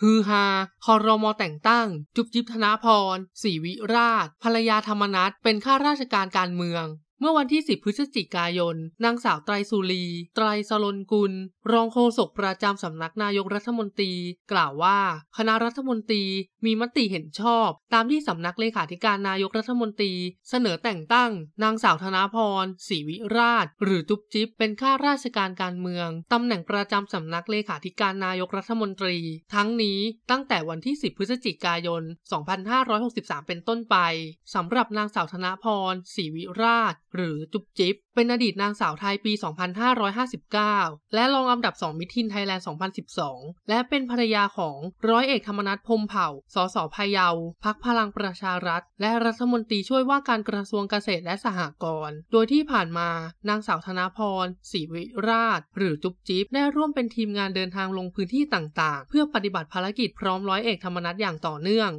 ฮือฮา คอรมอแต่งตั้ง จุบจิบธนาพรศรีวิราชภรรยาธรรมนัฐเป็นข้าราชการการเมืองเมื่อวันที่ 10 พฤศจิกายน นางสาวไตรสุรี ไตรสลนกุล รองโฆษกประจำสำนักนายกรัฐมนตรี กล่าวว่า คณะรัฐมนตรี มีมติเห็นชอบ ตามที่สำนักเลขาธิการนายกรัฐมนตรี เสนอแต่งตั้งนางสาวธนาพรศรีวิราช หรือจุ๊บจิ๊บ เป็นข้าราชการการเมือง ตำแหน่งประจำสำนักเลขาธิการนายกรัฐมนตรี ทั้งนี้ ตั้งแต่วันที่ 10 พฤศจิกายน 2563 เป็นต้นไป สำหรับนางสาวธนาพรศรีวิราชหรือจุ๊บจิ๊บเป็นอดีตนางสาวไทยปี 2559 และรองอันดับ 2 มิทินไทยแลนด์ 2012 และเป็นภรรยาของร้อยเอกธรรมนัฐพมเผ่า สสพายาว พักพลังประชารัฐ และรัฐมนตรีช่วยว่าการกระทรวงเกษตรและสหกรณ์ โดยที่ผ่านมานางสาวธนาพรศรีวิราช หรือจุ๊บจิ๊บได้ร่วมเป็นทีมงานเดินทางลงพื้นที่ต่าง ๆ เพื่อปฏิบัติภารกิจพร้อมร้อยเอกธรรมนัฐอย่างต่อเนื่อง